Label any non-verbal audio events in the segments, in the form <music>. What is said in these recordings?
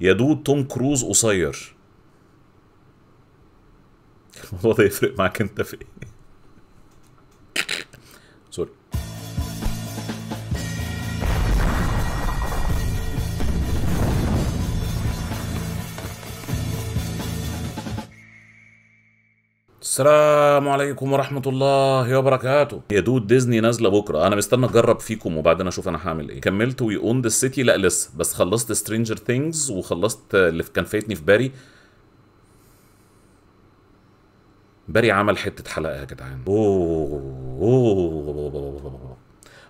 يا دود توم كروز قصير <laughs> الموضوع ده يفرق معاك انت في ايه السلام عليكم ورحمة الله وبركاته يا دود ديزني نازلة بكرة أنا مستنى أجرب فيكم وبعدين أشوف أنا هعمل إيه كملت وي اون ذا سيتي لا لسه بس خلصت سترينجر ثينجز وخلصت اللي كان فايتني في باري باري عمل حتة حلقة يا جدعان أوه أوه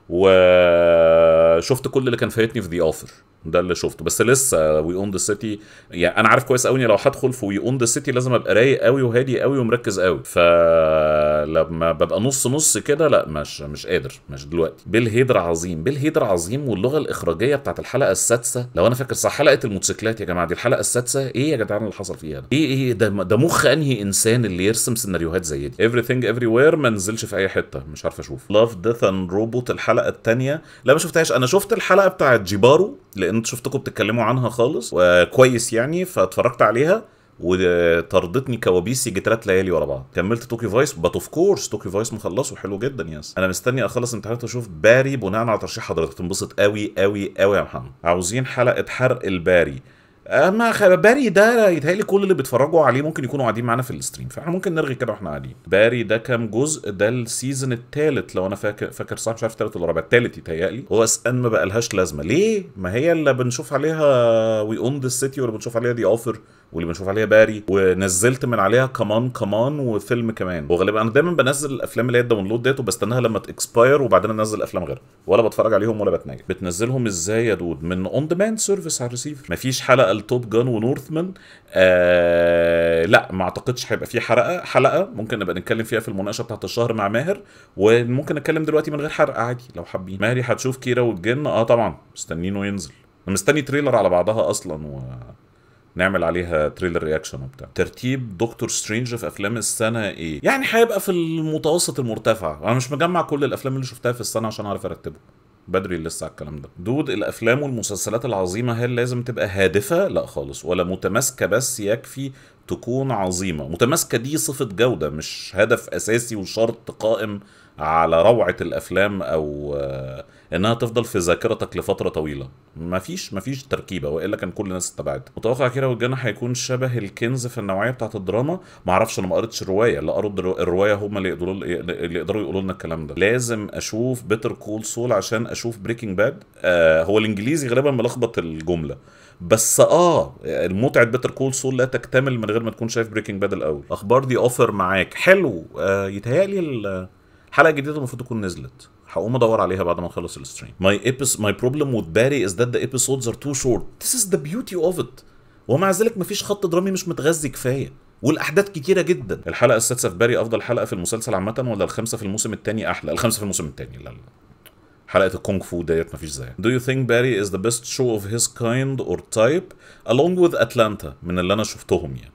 وشفت كل اللي كان فايتني في ذا أوفر ده اللي شفته بس لسه وي اون ذا سيتي يعني انا عارف كويس قوي لو هدخل في وي اون ذا سيتي لازم ابقى رايق قوي وهادي قوي ومركز قوي فلما ببقى نص نص كده لا مش مش قادر مش دلوقتي بالهيدر عظيم بالهيدر عظيم واللغه الاخراجيه بتاعت الحلقه السادسه لو انا فاكر صح حلقه الموتوسيكلات يا جماعه دي الحلقه السادسه ايه يا جدعان اللي حصل فيها ده ايه ايه ده ده مخ انهي انسان اللي يرسم سيناريوهات زي دي everything everywhere ما نزلش في اي حته مش عارف اشوف لاف ديث اند روبوت الحلقه الثانيه لا ما شفتهاش انا شفت الحلقه بتاعت جيبارو لان شفتكم بتتكلموا عنها خالص وكويس يعني فاتفرجت عليها وطردتني كوابيسي جه ثلاث ليالي ورا بعض كملت توكي فايس بات اوف كورس توكي فايس مخلصه حلو جدا يس انا مستني اخلص امتحانات واشوف باري بناء على ترشيح حضرتك تنبسط قوي قوي قوي يا محمد عاوزين حلقه حرق الباري اما آه، باري ده يتهيألي كل اللي بيتفرجوا عليه ممكن يكونوا قاعدين معانا في الستريم فاحنا ممكن نرغي كده واحنا قاعدين باري ده كام جزء ده السيزون الثالث لو انا فاكر فاكر صح مش عارف الثالث ولا الرابع الثالث يتهيألي هو ان ما بقالهاش لازمه ليه ما هي اللي بنشوف عليها وي اون ذا سيتي ولا بنشوف عليها دي اوفر واللي بنشوف عليها باري ونزلت من عليها كمان كمان وفيلم كمان وغالبا انا دايما بنزل الافلام اللي هي الداونلود ديت وبستناها لما تكسباير وبعدين انزل افلام غيرها ولا بتفرج عليهم ولا بتناجي بتنزلهم ازاي يا دود من اون ديماند سيرفيس على الريسيفر مفيش حلقه لتوب جان ونورثمان آه لا ما اعتقدش هيبقى في حلقه حلقه ممكن نبقى نتكلم فيها في المناقشه بتاعت الشهر مع ماهر وممكن اتكلم دلوقتي من غير حرق عادي لو حابين ماهري هتشوف كيرا والجن اه طبعا مستنينه ينزل انا مستني تريلر على بعضها اصلا و... نعمل عليها تريلر رياكشن وبتاع ترتيب دكتور سترينج في افلام السنه ايه يعني هيبقى في المتوسط المرتفع انا مش مجمع كل الافلام اللي شفتها في السنه عشان اعرف ارتبه بدري لسه على الكلام ده دود الافلام والمسلسلات العظيمه هل لازم تبقى هادفه لا خالص ولا متماسكه بس يكفي تكون عظيمه متماسكه دي صفه جوده مش هدف اساسي وشرط قائم على روعه الافلام او آه، انها تفضل في ذاكرتك لفتره طويله مفيش مفيش تركيبه والا كان كل الناس اتبعتها متوقع كده والجنة هيكون شبه الكنز في النوعيه بتاعه الدراما معرفش انا ما قريتش الروايه اللي قروا الروايه هم اللي يقدروا اللي يقدروا يقولوا لنا الكلام ده لازم اشوف بيتر كول سول عشان اشوف بريكنج باد آه هو الانجليزي غالبا ملخبط الجمله بس اه المتعه بيتر كول سول لا تكتمل من غير ما تكون شايف بريكنج باد الاول اخبار دي اوفر معاك حلو آه يتهيألي حلقه جديده المفروض تكون نزلت هقوم ادور عليها بعد ما اخلص الستريم ماي ماي بروبلم وذ باري از ذات ذا ايبيسودز ار تو شورت ذس از ذا بيوتي اوف ات ومع ذلك مفيش خط درامي مش متغذي كفايه والاحداث كتيره جدا الحلقه السادسه في باري افضل حلقه في المسلسل عامه ولا الخامسه في الموسم الثاني احلى الخامسه في الموسم الثاني لا لا حلقه الكونغ فو ديت مفيش زيها Do you think Barry is the best show of his kind or type along with Atlanta من اللي انا شفتهم يعني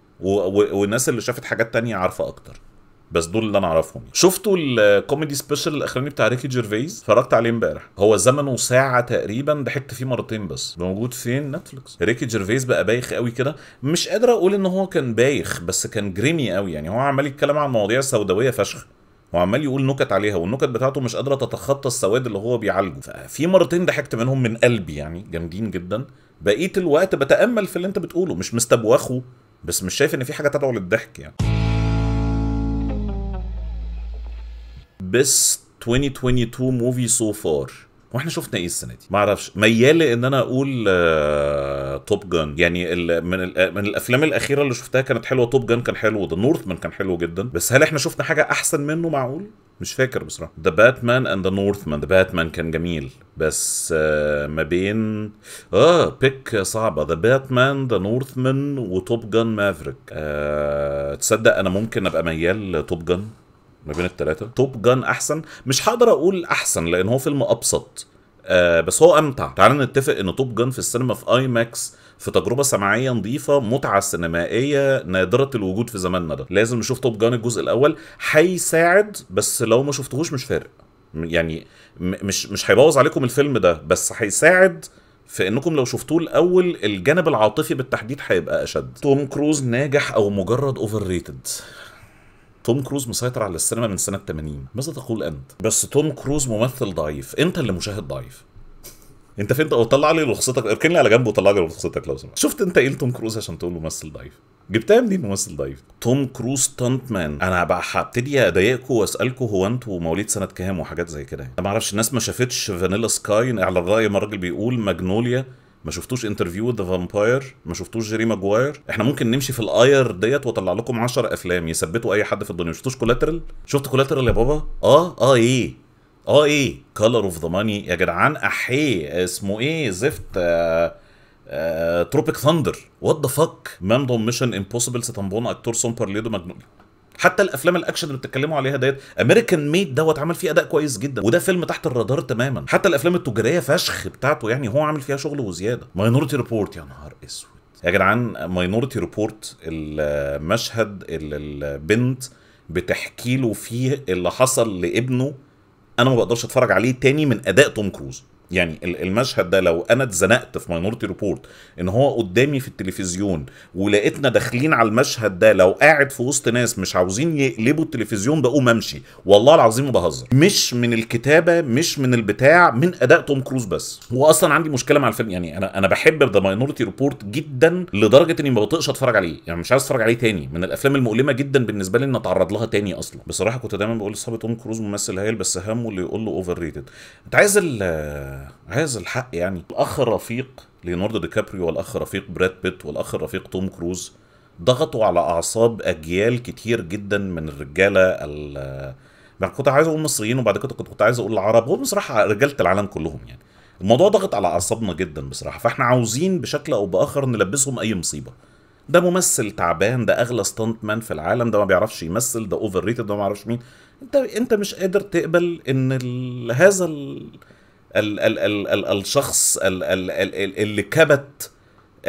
والناس اللي شافت حاجات تانية عارفة اكتر بس دول اللي انا اعرفهم شفتوا الكوميدي سبيشال الاخراني بتاع ريكي جيرفيز اتفرجت عليه امبارح هو زمنه ساعه تقريبا ضحكت فيه مرتين بس موجود فين نتفلكس ريكي جيرفيز بقى بايخ قوي كده مش قادر اقول ان هو كان بايخ بس كان جريمي قوي يعني هو عمال يتكلم عن مواضيع سوداويه فشخ وعمال يقول نكت عليها والنكت بتاعته مش قادره تتخطى السواد اللي هو بيعالجه ففي مرتين ضحكت منهم من قلبي يعني جامدين جدا بقيت الوقت بتامل في اللي انت بتقوله مش مستبوخه بس مش شايف ان في حاجه تدعو للضحك يعني بيست 2022 موفي سو فار واحنا شفنا ايه السنه دي؟ معرفش ميالي ميال ان انا اقول آه... توب جان يعني ال... من ال... من الافلام الاخيره اللي شفتها كانت حلوه توب جان كان حلو ذا نورثمان كان حلو جدا بس هل احنا شفنا حاجه احسن منه معقول؟ مش فاكر بصراحه ذا باتمان اند ذا نورثمان ذا باتمان كان جميل بس آه ما بين اه بيك صعبه ذا باتمان ذا نورثمان وتوب جان مافريك آه تصدق انا ممكن ابقى ميال توب جان ما بين التلاتة توب جان احسن مش هقدر اقول احسن لان هو فيلم ابسط آه بس هو امتع تعالى نتفق ان توب جان في السينما في اي ماكس في تجربه سماعيه نظيفه متعه سينمائيه نادره الوجود في زماننا ده لازم نشوف توب جان الجزء الاول هيساعد بس لو ما شفتهوش مش فارق يعني مش مش هيبوظ عليكم الفيلم ده بس هيساعد في انكم لو شفتوه الاول الجانب العاطفي بالتحديد هيبقى اشد توم كروز ناجح او مجرد اوفر ريتد توم كروز مسيطر على السينما من سنه 80 ماذا تقول انت بس توم كروز ممثل ضعيف انت اللي مشاهد ضعيف انت فين او طلع لي رخصتك اركن لي على جنب وطلع لي رخصتك لو سمحت شفت انت ايه توم كروز عشان تقول ممثل ضعيف جبتها منين ممثل ضعيف توم كروز تانت مان انا بقى هبتدي اضايقكم واسالكم هو انتوا مواليد سنه كام وحاجات زي كده يعني. انا ما اعرفش الناس ما شافتش فانيلا سكاي على الراي ما الراجل بيقول ماجنوليا ما شفتوش انترفيو ذا فامباير ما شفتوش جيري ماجواير احنا ممكن نمشي في الاير ديت واطلع لكم 10 افلام يثبتوا اي حد في الدنيا ما شفتوش كولاترال شفت كولاترال يا بابا اه اه ايه اه ايه كلر اوف ذا ماني يا جدعان احيه اسمه ايه زفت آه تروبيك ثاندر وات ذا فك مام دوم ميشن امبوسيبل ستامبون اكتور سومبر ليدو مجنون حتى الافلام الاكشن اللي بتتكلموا عليها ديت امريكان ميد دوت عمل فيه اداء كويس جدا وده فيلم تحت الرادار تماما حتى الافلام التجاريه فشخ بتاعته يعني هو عامل فيها شغل وزياده ماينورتي ريبورت يا نهار اسود يا جدعان ماينورتي ريبورت المشهد اللي البنت بتحكي له فيه اللي حصل لابنه انا ما بقدرش اتفرج عليه تاني من اداء توم كروز يعني المشهد ده لو انا اتزنقت في ماينورتي ريبورت ان هو قدامي في التلفزيون ولقيتنا داخلين على المشهد ده لو قاعد في وسط ناس مش عاوزين يقلبوا التلفزيون بقوم امشي والله العظيم ما بهزر مش من الكتابه مش من البتاع من اداء توم كروز بس هو اصلا عندي مشكله مع الفيلم يعني انا انا بحب ذا ماينورتي ريبورت جدا لدرجه اني ما بطقش اتفرج عليه يعني مش عايز اتفرج عليه تاني من الافلام المؤلمه جدا بالنسبه لي ان اتعرض لها تاني اصلا بصراحه كنت دايما بقول لصاحبي توم كروز ممثل هايل بس همه اللي يقول له اوفر ريتد انت عايز هذا الحق يعني الاخ الرفيق ليوناردو دي كابريو والاخ الرفيق براد بيت والاخ الرفيق توم كروز ضغطوا على اعصاب اجيال كتير جدا من الرجاله بعد يعني كنت عايز اقول مصريين وبعد كده كنت عايز اقول العرب هو بصراحه رجاله العالم كلهم يعني الموضوع ضغط على اعصابنا جدا بصراحه فاحنا عاوزين بشكل او باخر نلبسهم اي مصيبه ده ممثل تعبان ده اغلى ستانت مان في العالم ده ما بيعرفش يمثل ده اوفر ريتد ده ما اعرفش مين انت انت مش قادر تقبل ان هذا ال... ال ال ال ال الشخص ال ال ال اللي كبت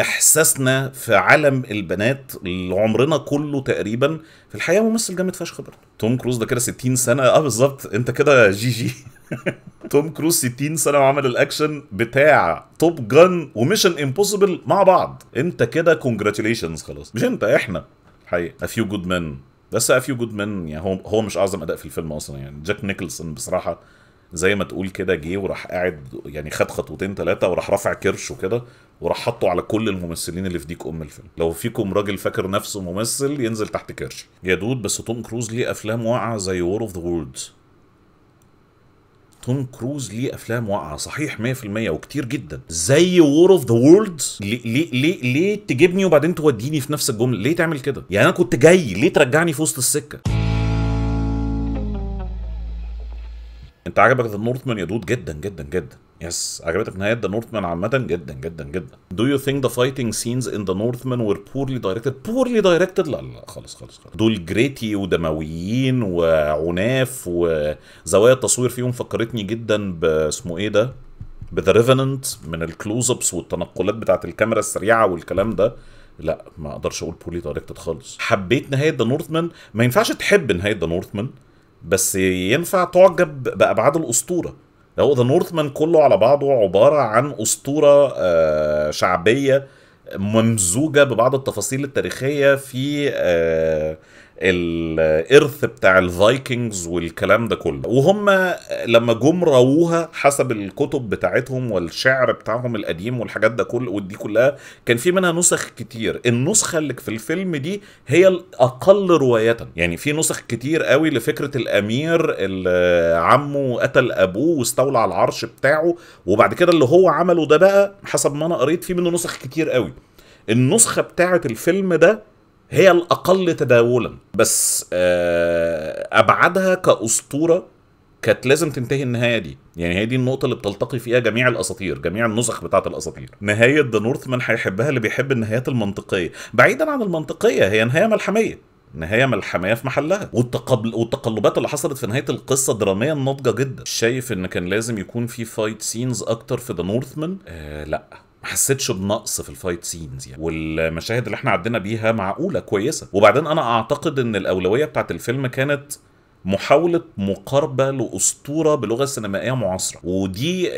احساسنا في عالم البنات اللي عمرنا كله تقريبا في الحقيقه ممثل جامد فشخ برضه توم كروز ده كده 60 سنه اه بالظبط انت كده جي جي <laughs> توم كروز 60 سنه وعمل الاكشن بتاع توب جان وميشن امبوسيبل مع بعض انت كده كونجراتيليشنز خلاص مش انت احنا الحقيقه افيو جود مان بس افيو جود مان يعني هو هو مش اعظم اداء في الفيلم اصلا يعني جاك نيكلسون بصراحه زي ما تقول كده جه وراح قاعد يعني خد خطوتين ثلاثه وراح رافع كرشه كده وراح حطه على كل الممثلين اللي في ديك ام الفيلم لو فيكم راجل فاكر نفسه ممثل ينزل تحت كرش يا دود بس توم كروز ليه افلام واقعه زي وور اوف ذا وورلدز توم كروز ليه افلام واقعه صحيح 100% وكتير جدا زي وور اوف ذا وورلد ليه ليه ليه تجيبني وبعدين توديني في نفس الجمله ليه تعمل كده يعني انا كنت جاي ليه ترجعني في وسط السكه انت عجبك ذا نورثمان يا دود جدا جدا جدا يس عجبتك نهايه ذا نورثمان عامه جدا جدا جدا Do you think the fighting scenes in the Northman were poorly directed? Poorly directed لا لا خالص خالص خالص دول جريتي ودمويين وعناف وزوايا التصوير فيهم فكرتني جدا باسمه ايه ده؟ بذا ريفننت من الكلوز ابس والتنقلات بتاعت الكاميرا السريعه والكلام ده لا ما اقدرش اقول بولي دايركتد خالص حبيت نهايه ذا نورثمان ما ينفعش تحب نهايه ذا نورثمان بس ينفع تعجب بابعاد الاسطوره هو ذا نورثمان كله على بعضه عباره عن اسطوره آه، شعبيه ممزوجه ببعض التفاصيل التاريخيه في آه، الارث بتاع الفايكنجز والكلام ده كله وهم لما جم راووها حسب الكتب بتاعتهم والشعر بتاعهم القديم والحاجات ده كله ودي كلها كان في منها نسخ كتير النسخه اللي في الفيلم دي هي الاقل روايه يعني في نسخ كتير قوي لفكره الامير اللي عمه قتل ابوه واستولى على العرش بتاعه وبعد كده اللي هو عمله ده بقى حسب ما انا قريت في منه نسخ كتير قوي النسخه بتاعه الفيلم ده هي الاقل تداولا بس آه، ابعدها كاسطوره كانت لازم تنتهي النهايه دي يعني هي دي النقطه اللي بتلتقي فيها جميع الاساطير جميع النسخ بتاعه الاساطير نهايه ذا نورثمان هيحبها اللي بيحب النهايات المنطقيه بعيدا عن المنطقيه هي نهايه ملحميه نهايه ملحميه في محلها والتقبل والتقلبات اللي حصلت في نهايه القصه دراميا ناضجه جدا شايف ان كان لازم يكون في فايت سينز اكتر في ذا نورثمان آه لا ما حسيتش بنقص في الفايت سينز يعني والمشاهد اللي احنا عدينا بيها معقوله كويسه وبعدين انا اعتقد ان الاولويه بتاعت الفيلم كانت محاولة مقاربة لأسطورة بلغة سينمائية معاصرة ودي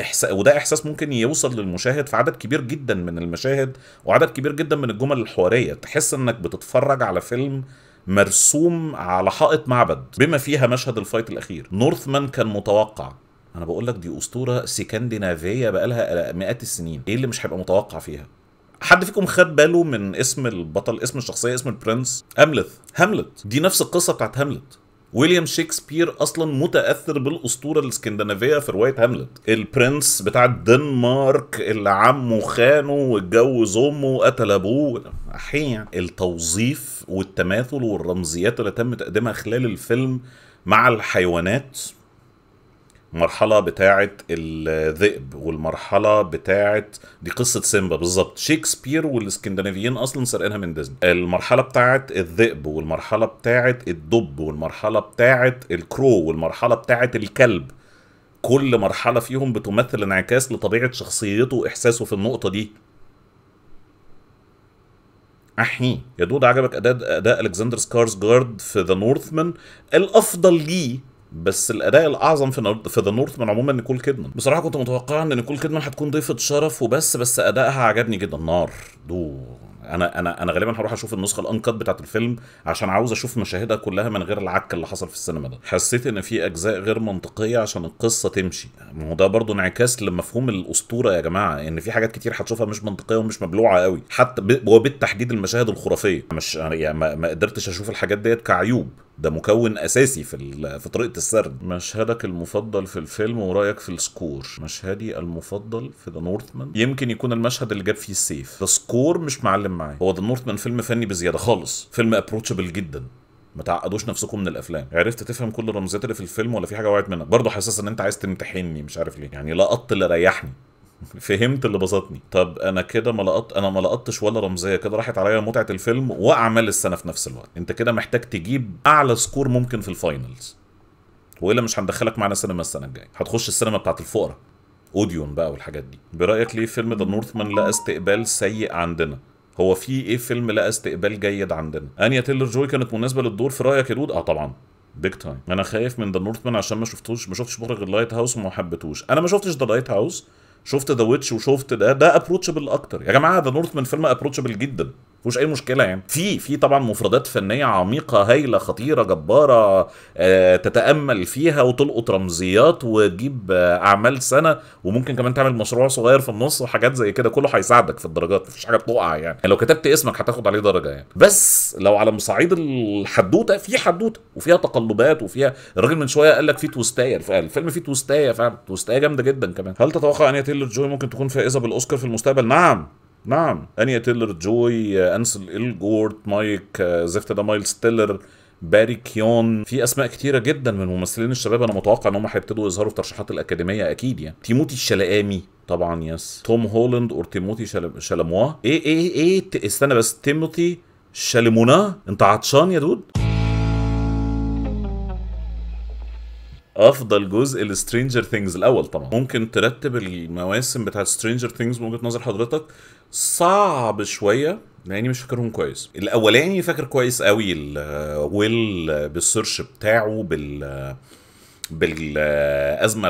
إحس... وده إحساس ممكن يوصل للمشاهد في عدد كبير جدا من المشاهد وعدد كبير جدا من الجمل الحوارية تحس إنك بتتفرج على فيلم مرسوم على حائط معبد بما فيها مشهد الفايت الأخير نورثمان كان متوقع انا بقول لك دي اسطوره سكندنافيه بقالها مئات السنين ايه اللي مش هيبقى متوقع فيها حد فيكم خد باله من اسم البطل اسم الشخصيه اسم البرنس هاملت هاملت دي نفس القصه بتاعت هاملت ويليام شكسبير اصلا متاثر بالاسطوره الاسكندنافيه في روايه هاملت البرنس بتاع الدنمارك اللي عمه خانه واتجوز امه وقتل ابوه حين التوظيف والتماثل والرمزيات اللي تم تقديمها خلال الفيلم مع الحيوانات مرحله بتاعه الذئب والمرحله بتاعه دي قصه سيمبا بالظبط شكسبير والاسكندنافيين اصلا سرقينها من ديزني المرحله بتاعه الذئب والمرحله بتاعه الدب والمرحله بتاعه الكرو والمرحله بتاعه الكلب كل مرحله فيهم بتمثل انعكاس لطبيعه شخصيته واحساسه في النقطه دي احي يا دود عجبك اداء اداء الكسندر سكارسجارد في ذا نورثمان الافضل ليه بس الاداء الاعظم في في ذا نورثمان عموما نيكول كيدمان بصراحه كنت متوقع ان نيكول كيدمان هتكون ضيفه شرف وبس بس ادائها عجبني جدا نار دو انا انا انا غالبا هروح اشوف النسخه الانقط بتاعه الفيلم عشان عاوز اشوف مشاهدها كلها من غير العك اللي حصل في السينما ده حسيت ان في اجزاء غير منطقيه عشان القصه تمشي ما هو ده برضه انعكاس لمفهوم الاسطوره يا جماعه ان في حاجات كتير هتشوفها مش منطقيه ومش مبلوعه قوي حتى وبالتحديد المشاهد الخرافيه مش يعني ما قدرتش اشوف الحاجات ديت كعيوب ده مكون اساسي في في طريقه السرد مشهدك المفضل في الفيلم ورايك في السكور مشهدي المفضل في ذا نورثمان يمكن يكون المشهد اللي جاب فيه السيف ذا سكور مش معلم معايا هو ذا نورثمان فيلم فني بزياده خالص فيلم ابروتشبل جدا ما تعقدوش نفسكم من الافلام عرفت تفهم كل الرمزيات اللي في الفيلم ولا في حاجه وقعت منك برضه حاسس ان انت عايز تمتحني مش عارف ليه يعني لقطت اللي ريحني فهمت اللي بسطني طب انا كده ما لقط انا ما لقطتش ولا رمزيه كده راحت عليا متعه الفيلم واعمال السنه في نفس الوقت انت كده محتاج تجيب اعلى سكور ممكن في الفاينلز والا مش هندخلك معانا سينما السنه الجايه هتخش السينما بتاعت الفقراء اوديون بقى والحاجات دي برايك ليه فيلم ذا نورثمان لقى استقبال سيء عندنا هو في ايه فيلم لقى استقبال جيد عندنا انيا تيلر جوي كانت مناسبه للدور في رايك يا دود اه طبعا بيج تايم انا خايف من ذا نورثمان عشان ما شفتوش ما شفتش مخرج اللايت هاوس وما حبيتهوش انا ما شفتش ذا لايت هاوس شفت ذا ويتش وشفت ده ده ابروتشبل اكتر يا جماعه ذا نورث من فيلم ابروتشبل جدا مفيهوش اي مشكله يعني في في طبعا مفردات فنيه عميقه هايله خطيره جباره آه تتامل فيها وتلقط رمزيات وتجيب آه اعمال سنه وممكن كمان تعمل مشروع صغير في النص وحاجات زي كده كله هيساعدك في الدرجات مفيش حاجه بتقع يعني. يعني لو كتبت اسمك هتاخد عليه درجه يعني بس لو على مصعيد الحدوته في حدوته وفيها تقلبات وفيها الراجل من شويه قال لك في توستايه الفيلم فيه توستايه فعلا توستايه جامده جدا كمان هل تتوقع ان تيلر جوي ممكن تكون فائزه بالاوسكار في المستقبل نعم نعم انيا تيلر جوي انسل الجورت مايك آه، زفت ده مايلز تيلر باري كيون في اسماء كتيره جدا من ممثلين الشباب انا متوقع ان هم هيبتدوا يظهروا في ترشيحات الاكاديميه اكيد يعني تيموتي الشلقامي طبعا يس توم هولاند اور تيموتي شلموا ايه ايه ايه استنى بس تيموتي شلمونا انت عطشان يا دود افضل جزء لسترينجر ثينجز الاول طبعا ممكن ترتب المواسم بتاعه سترينجر ثينجز من وجهه نظر حضرتك صعب شويه لاني مش فاكرهم كويس الاولاني فاكر كويس قوي ويل آه، بالسيرش بتاعه بال آه، بالازمه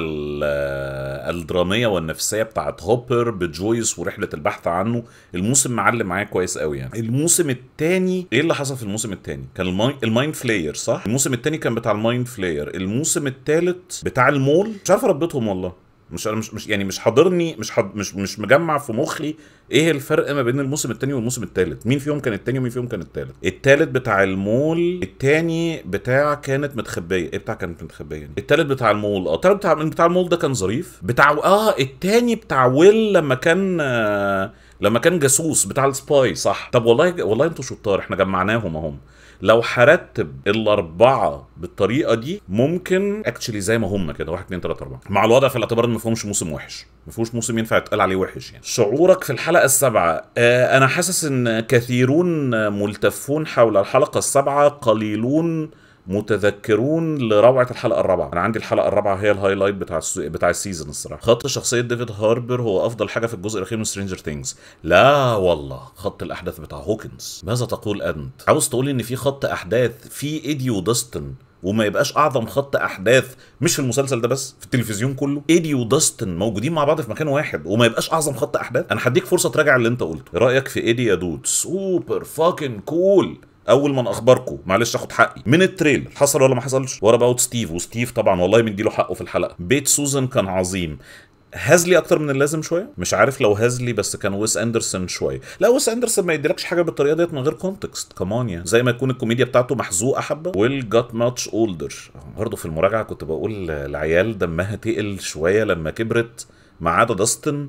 الدراميه والنفسيه بتاعت هوبر بجويس ورحله البحث عنه الموسم معلم معايا كويس قوي يعني الموسم الثاني ايه اللي حصل في الموسم الثاني كان الماين... فلاير صح الموسم الثاني كان بتاع الماين فلاير الموسم الثالث بتاع المول مش عارف ربطهم والله مش انا مش مش يعني مش حاضرني مش حض مش مش مجمع في مخي ايه الفرق ما بين الموسم الثاني والموسم الثالث مين فيهم كان الثاني ومين فيهم كان الثالث الثالث بتاع المول الثاني بتاع كانت متخبيه ايه بتاع كانت متخبيه يعني. الثالث بتاع المول اه بتاع بتاع المول ده كان ظريف بتاع اه الثاني بتاع ويل لما كان آه لما كان جاسوس بتاع السباي صح طب والله والله انتوا شطار احنا جمعناهم اهم لو هرتب الاربعه بالطريقه دي ممكن اكشلي زي ما هم كده 1 2 3 4 مع الوضع في الاعتبار ان ما فيهمش موسم وحش ما فيهوش موسم ينفع يتقال عليه وحش يعني شعورك في الحلقه السابعه آه انا حاسس ان كثيرون ملتفون حول الحلقه السابعه قليلون متذكرون لروعه الحلقه الرابعه انا عندي الحلقه الرابعه هي الهايلايت بتاع السو... بتاع السيزون الصراحه خط شخصيه ديفيد هاربر هو افضل حاجه في الجزء الاخير من سترينجر ثينجز لا والله خط الاحداث بتاع هوكنز ماذا تقول انت عاوز تقول ان في خط احداث في ايديو داستن وما يبقاش اعظم خط احداث مش في المسلسل ده بس في التلفزيون كله ايدي وداستن موجودين مع بعض في مكان واحد وما يبقاش اعظم خط احداث انا هديك فرصه تراجع اللي انت قلته إيه رايك في ايدي يا دود سوبر فاكن كول اول ما اخباركم معلش اخد حقي من التريلر حصل ولا ما حصلش ورا باوت ستيف وستيف طبعا والله مديله حقه في الحلقه بيت سوزن كان عظيم هزلي اكتر من اللازم شويه مش عارف لو هزلي بس كان ويس اندرسون شويه لا ويس اندرسون ما يديلكش حاجه بالطريقه ديت من غير كونتكست كمان يعني زي ما يكون الكوميديا بتاعته محزوقه حبه ويل جات ماتش اولدر برضه في المراجعه كنت بقول العيال دمها تقل شويه لما كبرت ما عدا داستن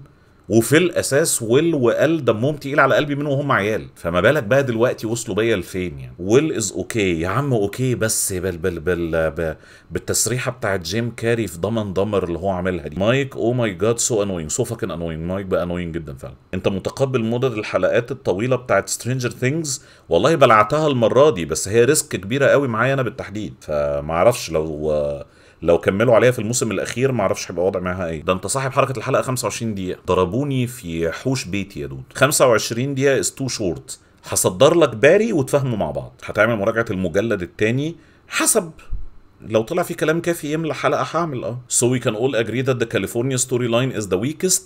وفي الاساس ويل وقال دمهم تقيل على قلبي منه وهم عيال فما بالك بقى دلوقتي وصلوا بيا لفين يعني ويل از اوكي يا عم اوكي بس بال بال بال بالتسريحه بتاعت جيم كاري في ضمن ضمر اللي هو عاملها دي مايك او ماي جاد سو انوينج سو فاكن انوينج مايك بقى انوينج جدا فعلا انت متقبل مدد الحلقات الطويله بتاعت سترينجر ثينجز والله بلعتها المره دي بس هي ريسك كبيره قوي معايا انا بالتحديد فما اعرفش لو لو كملوا عليها في الموسم الاخير ما اعرفش هيبقى وضع معاها ايه ده انت صاحب حركه الحلقه 25 دقيقه ضربوني في حوش بيتي يا دود 25 دقيقه از تو شورت هصدر لك باري وتفهموا مع بعض هتعمل مراجعه المجلد الثاني حسب لو طلع في كلام كافي يملى حلقه هعمل اه so we can all agree that the California storyline is the weakest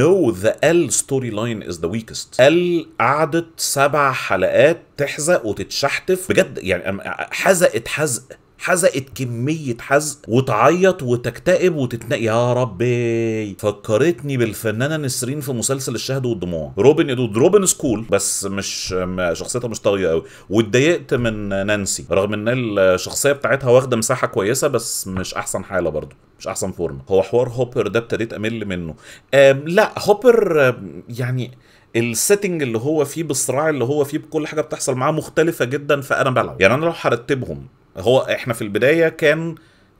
no the L storyline is the weakest L قعدت سبع حلقات تحزق وتتشحتف بجد يعني حزقت حزق حزقت كمية حزق وتعيط وتكتئب وتتنقي يا ربي فكرتني بالفنانة نسرين في مسلسل الشهد والدموع روبن إدود روبن سكول بس مش شخصيتها مش طاغية قوي واتضايقت من نانسي رغم ان الشخصية بتاعتها واخدة مساحة كويسة بس مش احسن حالة برضو مش احسن فورمة هو حوار هوبر ده ابتديت امل منه لا هوبر يعني السيتنج اللي هو فيه بالصراع اللي هو فيه بكل حاجه بتحصل معاه مختلفه جدا فانا بلعب يعني انا لو هرتبهم هو احنا في البدايه كان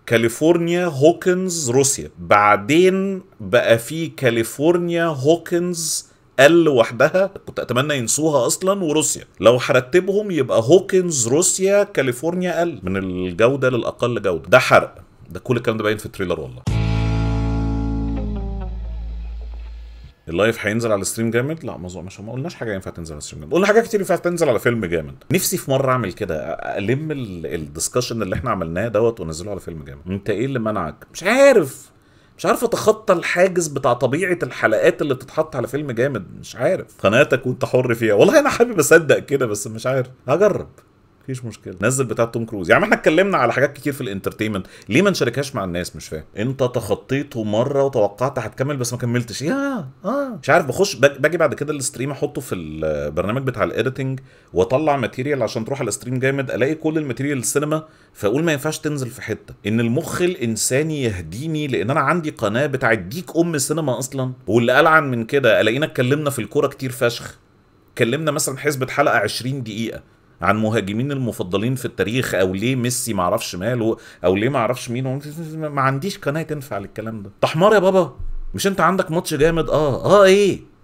كاليفورنيا هوكنز روسيا بعدين بقى في كاليفورنيا هوكنز ال لوحدها كنت اتمنى ينسوها اصلا وروسيا لو هرتبهم يبقى هوكنز روسيا كاليفورنيا ال من الجوده للاقل جوده ده حرق ده كل الكلام ده باين في التريلر والله اللايف هينزل على الستريم جامد لا ما ما قلناش حاجه ينفع تنزل على الستريم جامد قلنا حاجات كتير ينفع تنزل على فيلم جامد نفسي في مره اعمل كده الم الدسكشن اللي احنا عملناه دوت ونزله على فيلم جامد انت ايه اللي منعك مش عارف مش عارف اتخطى الحاجز بتاع طبيعه الحلقات اللي بتتحط على فيلم جامد مش عارف قناتك وانت حر فيها والله انا حابب اصدق كده بس مش عارف هجرب مفيش مشكله نزل بتاع توم كروز يا يعني عم احنا اتكلمنا على حاجات كتير في الانترتينمنت ليه ما نشاركهاش مع الناس مش فاهم انت تخطيته مره وتوقعت هتكمل بس ما كملتش يا اه مش عارف بخش باجي بعد كده الاستريم احطه في البرنامج بتاع الايديتنج واطلع ماتيريال عشان تروح على الاستريم جامد الاقي كل الماتيريال السينما فاقول ما ينفعش تنزل في حته ان المخ الانساني يهديني لان انا عندي قناه بتاعت ديك ام السينما اصلا واللي العن من كده الاقينا اتكلمنا في الكوره كتير فشخ اتكلمنا مثلا حسبة حلقة 20 دقيقة عن مهاجمين المفضلين في التاريخ او ليه ميسي ما اعرفش ماله او ليه ما اعرفش مين ما عنديش قناه تنفع للكلام ده تحمار يا بابا مش انت عندك ماتش جامد اه اه ايه